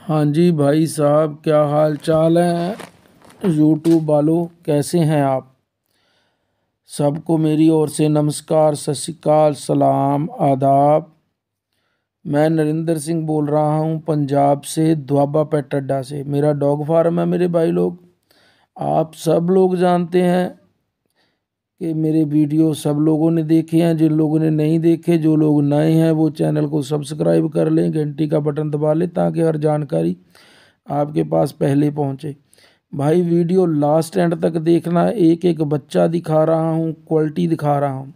हाँ जी भाई साहब क्या हाल चाल है यूट्यूब वालों कैसे हैं आप सबको मेरी ओर से नमस्कार सत सलाम आदाब मैं नरेंद्र सिंह बोल रहा हूँ पंजाब से द्वाबा अड्डा से मेरा डॉग फार्म है मेरे भाई लोग आप सब लोग जानते हैं कि मेरे वीडियो सब लोगों ने देखे हैं जिन लोगों ने नहीं देखे जो लोग नए हैं वो चैनल को सब्सक्राइब कर लें घंटी का बटन दबा लें ताकि हर जानकारी आपके पास पहले पहुँचे भाई वीडियो लास्ट एंड तक देखना एक एक बच्चा दिखा रहा हूँ क्वालिटी दिखा रहा हूँ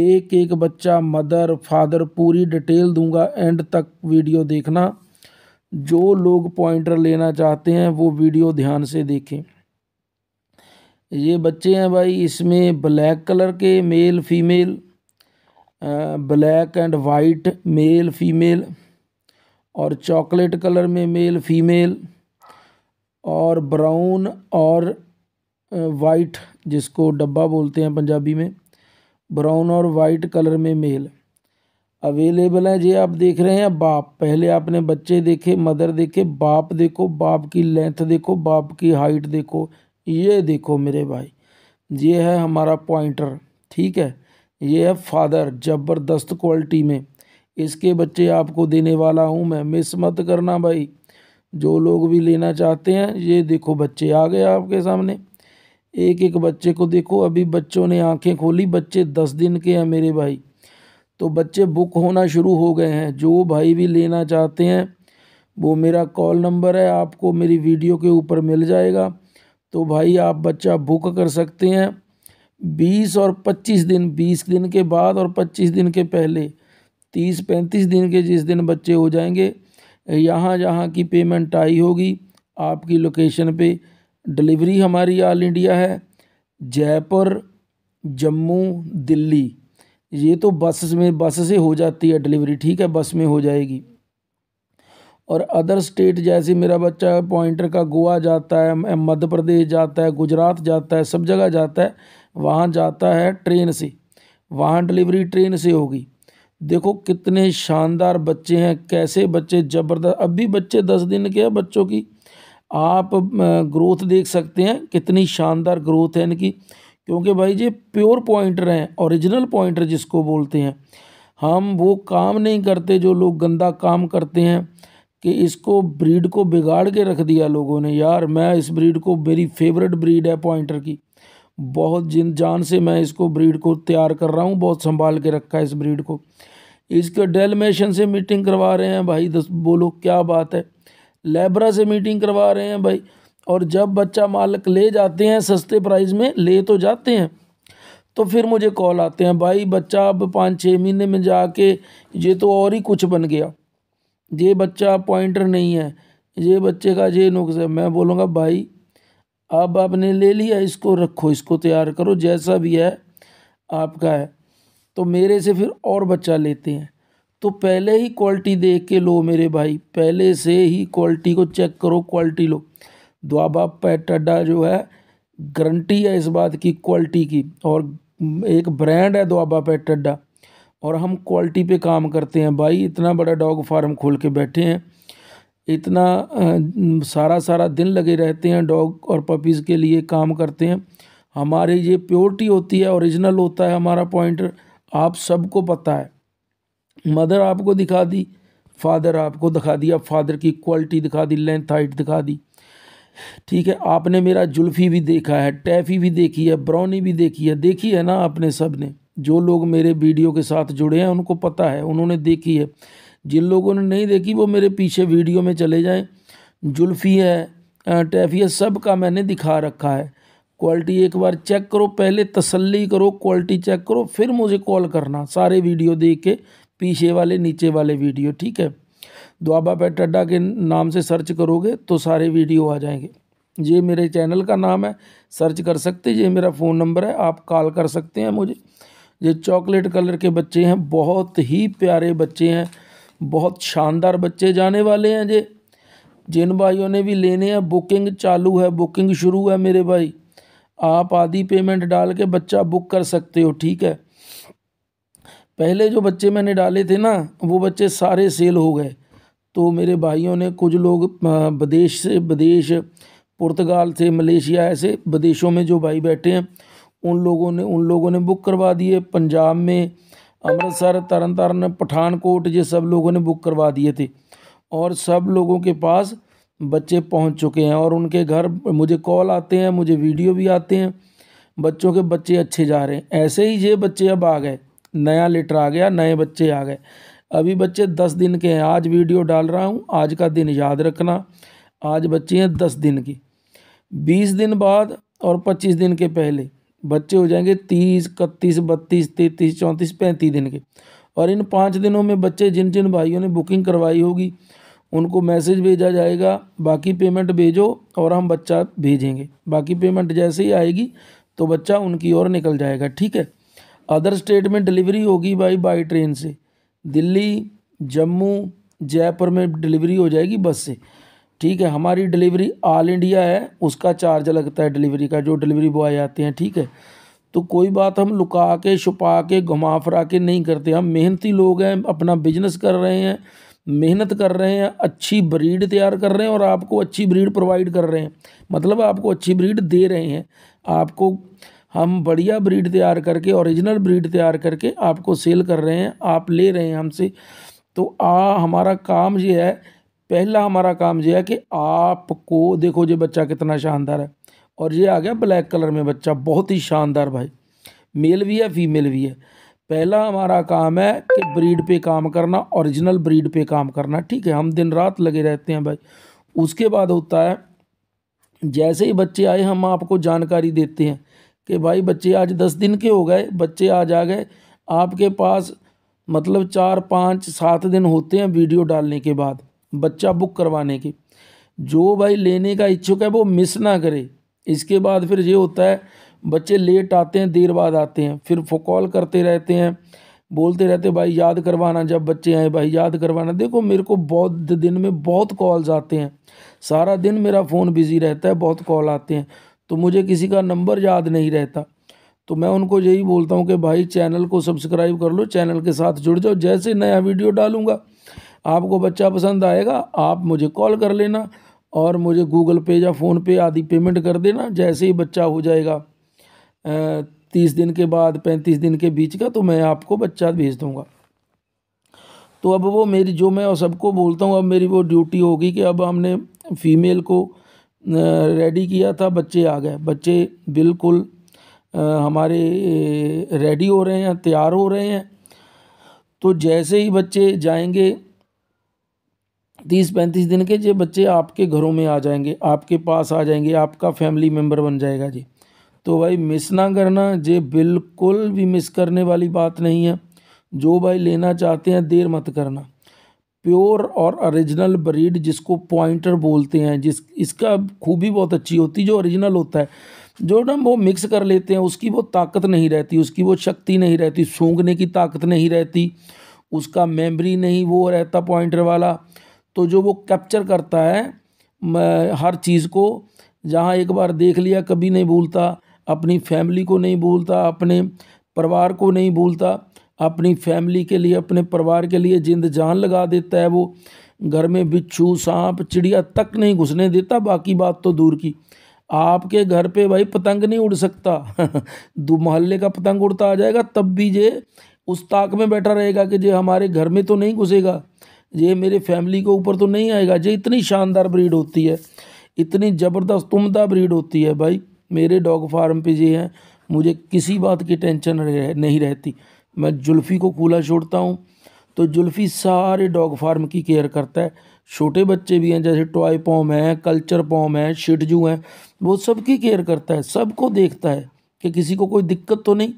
एक एक बच्चा मदर फादर पूरी डिटेल दूंगा एंड तक वीडियो देखना जो लोग पॉइंटर लेना चाहते हैं वो वीडियो ध्यान से देखें ये बच्चे हैं भाई इसमें ब्लैक कलर के male female black and white male female और चॉकलेट कलर में मेल फीमेल और ब्राउन और वाइट जिसको डब्बा बोलते हैं पंजाबी में ब्राउन और वाइट कलर में मेल अवेलेबल है जे आप देख रहे हैं बाप पहले आपने बच्चे देखे मदर देखे बाप देखो बाप की लेंथ देखो बाप की हाइट देखो ये देखो मेरे भाई ये है हमारा पॉइंटर ठीक है ये है फादर ज़बरदस्त क्वालिटी में इसके बच्चे आपको देने वाला हूँ मैं मिस मत करना भाई जो लोग भी लेना चाहते हैं ये देखो बच्चे आ गए आपके सामने एक एक बच्चे को देखो अभी बच्चों ने आंखें खोली बच्चे दस दिन के हैं मेरे भाई तो बच्चे बुक होना शुरू हो गए हैं जो भाई भी लेना चाहते हैं वो मेरा कॉल नंबर है आपको मेरी वीडियो के ऊपर मिल जाएगा तो भाई आप बच्चा बुक कर सकते हैं बीस और पच्चीस दिन बीस दिन के बाद और पच्चीस दिन के पहले तीस पैंतीस दिन के जिस दिन बच्चे हो जाएंगे यहाँ जहाँ की पेमेंट आई होगी आपकी लोकेशन पे डिलीवरी हमारी ऑल इंडिया है जयपुर जम्मू दिल्ली ये तो बस में बस से हो जाती है डिलीवरी ठीक है बस में हो जाएगी और अदर स्टेट जैसे मेरा बच्चा पॉइंटर का गोवा जाता है मध्य प्रदेश जाता है गुजरात जाता है सब जगह जाता है वहाँ जाता है ट्रेन से वहाँ डिलीवरी ट्रेन से होगी देखो कितने शानदार बच्चे हैं कैसे बच्चे ज़बरदस्त अब भी बच्चे दस दिन के हैं बच्चों की आप ग्रोथ देख सकते हैं कितनी शानदार ग्रोथ है इनकी क्योंकि भाई जी प्योर पॉइंटर हैं ओरिजिनल पॉइंटर जिसको बोलते हैं हम वो काम नहीं करते जो लोग गंदा काम करते हैं कि इसको ब्रीड को बिगाड़ के रख दिया लोगों ने यार मैं इस ब्रीड को मेरी फेवरेट ब्रीड है पॉइंटर की बहुत जिन जान से मैं इसको ब्रीड को तैयार कर रहा हूँ बहुत संभाल के रखा है इस ब्रीड को इसके डेलमेशन से मीटिंग करवा रहे हैं भाई दस बोलो क्या बात है लेब्रा से मीटिंग करवा रहे हैं भाई और जब बच्चा मालक ले जाते हैं सस्ते प्राइस में ले तो जाते हैं तो फिर मुझे कॉल आते हैं भाई बच्चा अब पाँच छः महीने में जाके ये तो और ही कुछ बन गया ये बच्चा पॉइंटर नहीं है ये बच्चे का ये नुक्स है मैं बोलूँगा भाई अब आपने ले लिया इसको रखो इसको तैयार करो जैसा भी है आपका है तो मेरे से फिर और बच्चा लेते हैं तो पहले ही क्वालिटी देख के लो मेरे भाई पहले से ही क्वालिटी को चेक करो क्वालिटी लो द्वाबा पैटडा जो है गारंटी है इस बात की क्वालिटी की और एक ब्रांड है द्वाबा पैटडा और हम क्वालिटी पे काम करते हैं भाई इतना बड़ा डॉग फार्म खोल के बैठे हैं इतना सारा सारा दिन लगे रहते हैं डॉग और पपीज़ के लिए काम करते हैं हमारे ये प्योरिटी होती है ओरिजिनल होता है हमारा पॉइंटर आप सबको पता है मदर आपको दिखा दी फादर आपको दिखा दिया फादर की क्वालिटी दिखा दी लेंथ हाइट दिखा दी ठीक है आपने मेरा जुल्फी भी देखा है टैफ़ी भी देखी है ब्राउनी भी देखी है देखी है ना आपने सब ने जो लोग मेरे वीडियो के साथ जुड़े हैं उनको पता है उन्होंने देखी है जिन लोगों ने नहीं देखी वो मेरे पीछे वीडियो में चले जाएं जुल्फ़ी है टैफ़ी है सब का मैंने दिखा रखा है क्वालिटी एक बार चेक करो पहले तसल्ली करो क्वालिटी चेक करो फिर मुझे कॉल करना सारे वीडियो देख के पीछे वाले नीचे वाले वीडियो ठीक है दुआबा पेट अड्डा के नाम से सर्च करोगे तो सारे वीडियो आ जाएंगे ये मेरे चैनल का नाम है सर्च कर सकते ये मेरा फ़ोन नंबर है आप कॉल कर सकते हैं मुझे ये चॉकलेट कलर के बच्चे हैं बहुत ही प्यारे बच्चे हैं बहुत शानदार बच्चे जाने वाले हैं जे जिन भाइयों ने भी लेने हैं बुकिंग चालू है बुकिंग शुरू है मेरे भाई आप आधी पेमेंट डाल के बच्चा बुक कर सकते हो ठीक है पहले जो बच्चे मैंने डाले थे ना वो बच्चे सारे सेल हो गए तो मेरे भाइयों ने कुछ लोग विदेश से विदेश पुर्तगाल से मलेशिया ऐसे विदेशों में जो भाई बैठे हैं उन लोगों ने उन लोगों ने बुक करवा दिए पंजाब में अमृतसर तरन तारण पठानकोट ये सब लोगों ने बुक करवा दिए थे और सब लोगों के पास बच्चे पहुंच चुके हैं और उनके घर मुझे कॉल आते हैं मुझे वीडियो भी आते हैं बच्चों के बच्चे अच्छे जा रहे हैं ऐसे ही ये बच्चे अब आ गए नया लेटर आ गया नए बच्चे आ गए अभी बच्चे दस दिन के हैं आज वीडियो डाल रहा हूँ आज का दिन याद रखना आज बच्चे हैं दस दिन के बीस दिन बाद और पच्चीस दिन के पहले बच्चे हो जाएंगे तीस इकतीस बत्तीस तैंतीस चौंतीस पैंतीस दिन के और इन पाँच दिनों में बच्चे जिन जिन भाइयों ने बुकिंग करवाई होगी उनको मैसेज भेजा जाएगा बाकी पेमेंट भेजो और हम बच्चा भेजेंगे बाकी पेमेंट जैसे ही आएगी तो बच्चा उनकी ओर निकल जाएगा ठीक है अदर स्टेट में डिलीवरी होगी भाई बाई ट्रेन से दिल्ली जम्मू जयपुर में डिलीवरी हो जाएगी बस से ठीक है हमारी डिलीवरी ऑल इंडिया है उसका चार्ज लगता है डिलीवरी का जो डिलीवरी बॉय आते हैं ठीक है तो कोई बात हम लुका के छुपा के घुमा फिरा के नहीं करते हम मेहनती लोग हैं अपना बिजनेस कर रहे हैं मेहनत कर रहे हैं अच्छी ब्रीड तैयार कर रहे हैं और आपको अच्छी ब्रीड प्रोवाइड कर रहे हैं मतलब आपको अच्छी ब्रीड दे रहे हैं आपको हम बढ़िया ब्रीड तैयार करके ओरिजिनल ब्रीड तैयार करके आपको सेल कर रहे हैं आप ले रहे हैं हमसे तो आ हमारा काम ये है पहला हमारा काम यह है कि आपको देखो ये बच्चा कितना शानदार है और ये आ गया ब्लैक कलर में बच्चा बहुत ही शानदार भाई मेल भी है फीमेल भी है पहला हमारा काम है कि ब्रीड पे काम करना ओरिजिनल ब्रीड पे काम करना ठीक है हम दिन रात लगे रहते हैं भाई उसके बाद होता है जैसे ही बच्चे आए हम आपको जानकारी देते हैं कि भाई बच्चे आज दस दिन के हो गए बच्चे आज आ गए आपके पास मतलब चार पाँच सात दिन होते हैं वीडियो डालने के बाद बच्चा बुक करवाने की जो भाई लेने का इच्छुक है वो मिस ना करे इसके बाद फिर ये होता है बच्चे लेट आते हैं देर बाद आते हैं फिर कॉल करते रहते हैं बोलते रहते भाई याद करवाना जब बच्चे आए भाई याद करवाना देखो मेरे को बहुत दिन में बहुत कॉल्स आते हैं सारा दिन मेरा फ़ोन बिज़ी रहता है बहुत कॉल आते हैं तो मुझे किसी का नंबर याद नहीं रहता तो मैं उनको यही बोलता हूँ कि भाई चैनल को सब्सक्राइब कर लो चैनल के साथ जुड़ जाओ जैसे नया वीडियो डालूँगा आपको बच्चा पसंद आएगा आप मुझे कॉल कर लेना और मुझे गूगल पे या फ़ोन पे आदि पेमेंट कर देना जैसे ही बच्चा हो जाएगा तीस दिन के बाद पैंतीस दिन के बीच का तो मैं आपको बच्चा भेज दूँगा तो अब वो मेरी जो मैं और सबको बोलता हूँ अब मेरी वो ड्यूटी होगी कि अब हमने फीमेल को रेडी किया था बच्चे आ गए बच्चे बिल्कुल हमारे रेडी हो रहे हैं तैयार हो रहे हैं तो जैसे ही बच्चे जाएंगे तीस पैंतीस दिन के ये बच्चे आपके घरों में आ जाएंगे आपके पास आ जाएंगे आपका फैमिली मेम्बर बन जाएगा जी तो भाई मिस ना करना ये बिल्कुल भी मिस करने वाली बात नहीं है जो भाई लेना चाहते हैं देर मत करना प्योर और ओरिजिनल ब्रीड जिसको पॉइंटर बोलते हैं जिस इसका खूबी बहुत अच्छी होती है जो ओरिजिनल होता है जो ना वो मिक्स कर लेते हैं उसकी वो ताकत नहीं रहती उसकी वो शक्ति नहीं रहती सूंघने की ताकत नहीं रहती उसका मेमरी नहीं वो रहता पॉइंटर वाला तो जो वो कैप्चर करता है हर चीज़ को जहाँ एक बार देख लिया कभी नहीं भूलता अपनी फैमिली को नहीं भूलता अपने परिवार को नहीं भूलता अपनी फैमिली के लिए अपने परिवार के लिए जिंद जान लगा देता है वो घर में बिच्छू सांप चिड़िया तक नहीं घुसने देता बाकी बात तो दूर की आपके घर पे भाई पतंग नहीं उड़ सकता दो मोहल्ले का पतंग उड़ता आ जाएगा तब भी ये उस ताक में बैठा रहेगा कि जे हमारे घर में तो नहीं घुसेगा ये मेरे फैमिली के ऊपर तो नहीं आएगा ये इतनी शानदार ब्रीड होती है इतनी ज़बरदस्त उमदा ब्रीड होती है भाई मेरे डॉग फार्म पे ये हैं मुझे किसी बात की टेंशन रह, नहीं रहती मैं जुल्फ़ी को खुला छोड़ता हूँ तो जुल्फ़ी सारे डॉग फार्म की केयर करता है छोटे बच्चे भी हैं जैसे टॉय पॉम हैं कल्चर पॉम है शिटजू हैं वो सबकी केयर करता है सबको देखता है कि किसी को कोई दिक्कत तो नहीं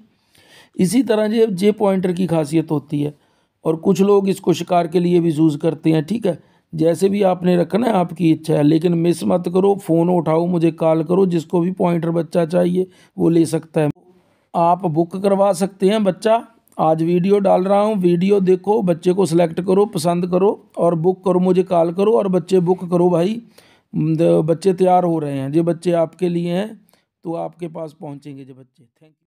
इसी तरह जे जे पॉइंटर की खासियत होती है और कुछ लोग इसको शिकार के लिए भी यूज़ करते हैं ठीक है जैसे भी आपने रखना है आपकी इच्छा है लेकिन मिस मत करो फ़ोन उठाओ मुझे कॉल करो जिसको भी पॉइंटर बच्चा चाहिए वो ले सकता है आप बुक करवा सकते हैं बच्चा आज वीडियो डाल रहा हूँ वीडियो देखो बच्चे को सिलेक्ट करो पसंद करो और बुक करो मुझे कॉल करो और बच्चे बुक करो भाई बच्चे तैयार हो रहे हैं जो बच्चे आपके लिए हैं तो आपके पास पहुँचेंगे जो बच्चे थैंक यू